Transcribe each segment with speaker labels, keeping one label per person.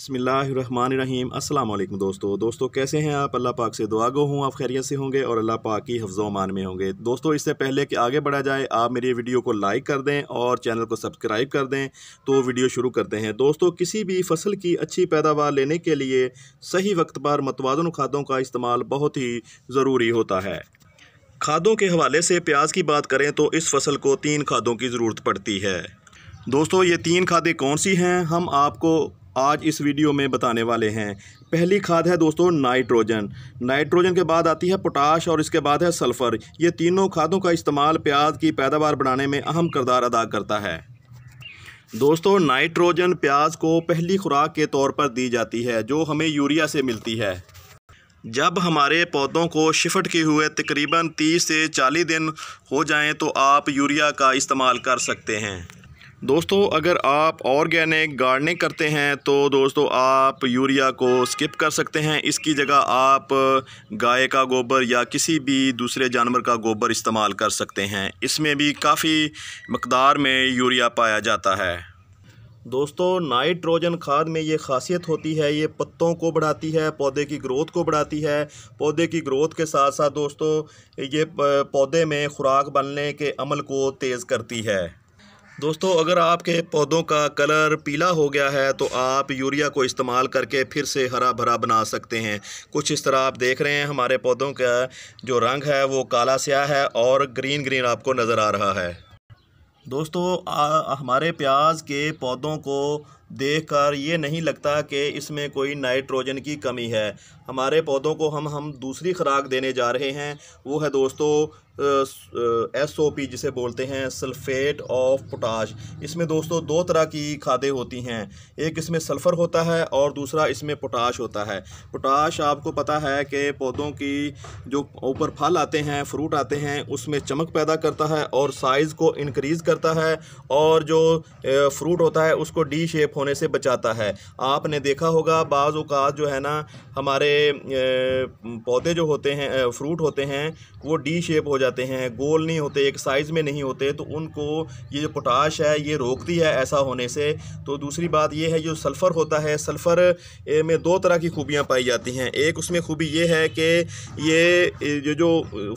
Speaker 1: बसमिलीम अल्लाम दोस्तों दोस्तों कैसे हैं आप अल्लाह पाक से दुआ गो हूँ आप खैरियत से होंगे और अल्लाह पाक की हफ्ज़ोमान में होंगे दोस्तों इससे पहले कि आगे बढ़ा जाए आप मेरी वीडियो को लाइक कर दें और चैनल को सब्सक्राइब कर दें तो वीडियो शुरू करते हैं दोस्तों किसी भी फसल की अच्छी पैदावार लेने के लिए सही वक्त पर मतवाजन खादों का इस्तेमाल बहुत ही ज़रूरी होता है खादों के हवाले से प्याज की बात करें तो इस फसल को तीन खादों की ज़रूरत पड़ती है दोस्तों ये तीन खादें कौन सी हैं हम आपको आज इस वीडियो में बताने वाले हैं पहली खाद है दोस्तों नाइट्रोजन नाइट्रोजन के बाद आती है पोटाश और इसके बाद है सल्फ़र ये तीनों खादों का इस्तेमाल प्याज की पैदावार बढ़ाने में अहम करदार अदा करता है दोस्तों नाइट्रोजन प्याज को पहली खुराक के तौर पर दी जाती है जो हमें यूरिया से मिलती है जब हमारे पौधों को शिफ्ट किए हुए तकरीबन 30 से 40 दिन हो जाएं तो आप यूरिया का इस्तेमाल कर सकते हैं दोस्तों अगर आप ऑर्गेनिक गार्डनिंग करते हैं तो दोस्तों आप यूरिया को स्किप कर सकते हैं इसकी जगह आप गाय का गोबर या किसी भी दूसरे जानवर का गोबर इस्तेमाल कर सकते हैं इसमें भी काफ़ी मकदार में यूरिया पाया जाता है दोस्तों नाइट्रोजन खाद में ये खासियत होती है ये पत्तों को बढ़ाती है पौधे की ग्रोथ को बढ़ाती है पौधे की ग्रोथ के साथ साथ दोस्तों ये पौधे में खुराक बनने के अमल को तेज़ करती है दोस्तों अगर आपके पौधों का कलर पीला हो गया है तो आप यूरिया को इस्तेमाल करके फिर से हरा भरा बना सकते हैं कुछ इस तरह आप देख रहे हैं हमारे पौधों का जो रंग है वो काला स्याह है और ग्रीन ग्रीन आपको नज़र आ रहा है दोस्तों आ, हमारे प्याज के पौधों को देखकर ये नहीं लगता कि इसमें कोई नाइट्रोजन की कमी है हमारे पौधों को हम हम दूसरी खुराक देने जा रहे हैं वो है दोस्तों एस ओ पी जिसे बोलते हैं सल्फेट ऑफ पोटाश इसमें दोस्तों दो तरह की खादें होती हैं एक इसमें सल्फ़र होता है और दूसरा इसमें पोटाश होता है पोटाश आपको पता है कि पौधों की जो ऊपर फल आते हैं फ्रूट आते हैं उसमें चमक पैदा करता है और साइज़ को इनक्रीज़ करता है और जो फ्रूट होता है उसको डी शेप होने से बचाता है आपने देखा होगा बाज़ अवत जो है ना हमारे पौधे जो होते हैं फ्रूट होते हैं वो डी शेप हो जाते हैं गोल नहीं होते एक साइज़ में नहीं होते तो उनको ये जो पोटाश है ये रोकती है ऐसा होने से तो दूसरी बात ये है जो सल्फ़र होता है सल्फ़र में दो तरह की खूबियाँ पाई जाती हैं एक उसमें खूबी ये है कि ये जो जो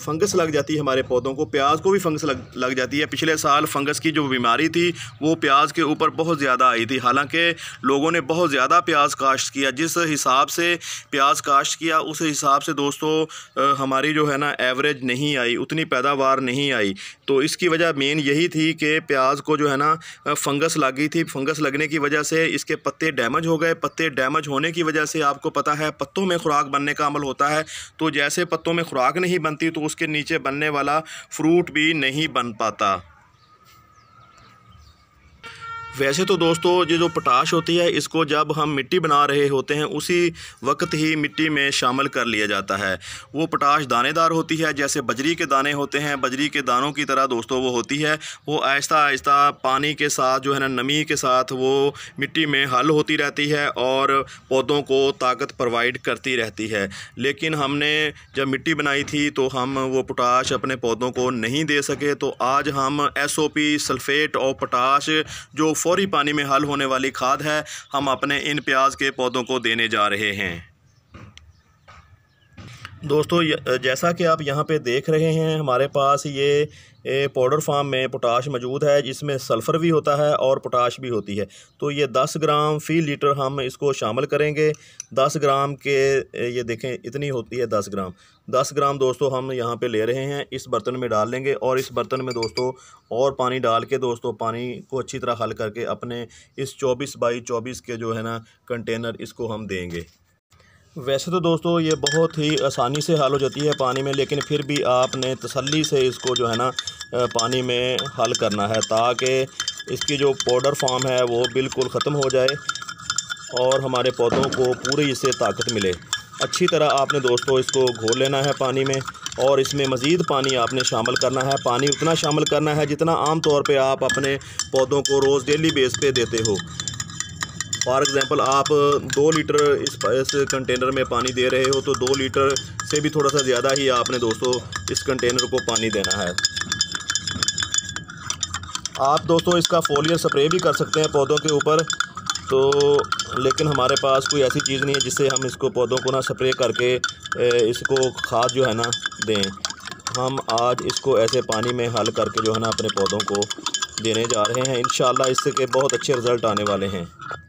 Speaker 1: फंगस लग जाती है हमारे पौधों को प्याज को भी फंगस लग लग जाती है पिछले साल फंगस की जो बीमारी थी वो प्याज के ऊपर बहुत ज़्यादा आई थी हालांकि के लोगों ने बहुत ज़्यादा प्याज काश्त किया जिस हिसाब से प्याज काश्त किया उस हिसाब से दोस्तों हमारी जो है ना एवरेज नहीं आई उतनी पैदावार नहीं आई तो इसकी वजह मेन यही थी कि प्याज को जो है ना फंगस लगी थी फंगस लगने की वजह से इसके पत्ते डैमेज हो गए पत्ते डैमेज होने की वजह से आपको पता है पत्तों में खुराक बनने का अमल होता है तो जैसे पत्तों में खुराक नहीं बनती तो उसके नीचे बनने वाला फ्रूट भी नहीं बन पाता वैसे तो दोस्तों ये जो पोटाश होती है इसको जब हम मिट्टी बना रहे होते हैं उसी वक्त ही मिट्टी में शामिल कर लिया जाता है वो पोटाश दानेदार होती है जैसे बजरी के दाने होते हैं बजरी के दानों की तरह दोस्तों वो होती है वो आहिस्ता आहिस्ता पानी के साथ जो है ना नमी के साथ वो मिट्टी में हल होती रहती है और पौधों को ताकत प्रोवाइड करती रहती है लेकिन हमने जब मिट्टी बनाई थी तो हम वो पोटाश अपने पौधों को नहीं दे सके तो आज हम एस सल्फ़ेट और पोटाश जो फौरी पानी में हल होने वाली खाद है हम अपने इन प्याज के पौधों को देने जा रहे हैं दोस्तों जैसा कि आप यहाँ पे देख रहे हैं हमारे पास ये पाउडर फार्म में पोटाश मौजूद है जिसमें सल्फ़र भी होता है और पोटाश भी होती है तो ये 10 ग्राम फ़ी लीटर हम इसको शामिल करेंगे 10 ग्राम के ये देखें इतनी होती है 10 ग्राम 10 ग्राम दोस्तों हम यहाँ पे ले रहे हैं इस बर्तन में डाल लेंगे और इस बर्तन में दोस्तों और पानी डाल के दोस्तों पानी को अच्छी तरह हल करके अपने इस चौबीस बाई चौबीस के जो है ना कंटेनर इसको हम देंगे वैसे तो दोस्तों ये बहुत ही आसानी से हल हो जाती है पानी में लेकिन फिर भी आपने तसल्ली से इसको जो है ना पानी में हल करना है ताकि इसकी जो पाउडर फॉर्म है वो बिल्कुल ख़त्म हो जाए और हमारे पौधों को पूरी इससे ताकत मिले अच्छी तरह आपने दोस्तों इसको घोल लेना है पानी में और इसमें मज़ीद पानी आपने शामिल करना है पानी उतना शामिल करना है जितना आम तौर पे आप अपने पौधों को रोज़ डेली बेस पे देते हो फॉर एग्ज़ाम्पल आप दो लीटर इस इस कंटेनर में पानी दे रहे हो तो दो लीटर से भी थोड़ा सा ज़्यादा ही आपने दोस्तों इस कंटेनर को पानी देना है आप दोस्तों इसका फोलियर स्प्रे भी कर सकते हैं पौधों के ऊपर तो लेकिन हमारे पास कोई ऐसी चीज़ नहीं है जिससे हम इसको पौधों को ना स्प्रे करके इसको खाद जो है ना दें हम आज इसको ऐसे पानी में हल करके जो है ना अपने पौधों को देने जा रहे हैं इन के बहुत अच्छे रिज़ल्ट आने वाले हैं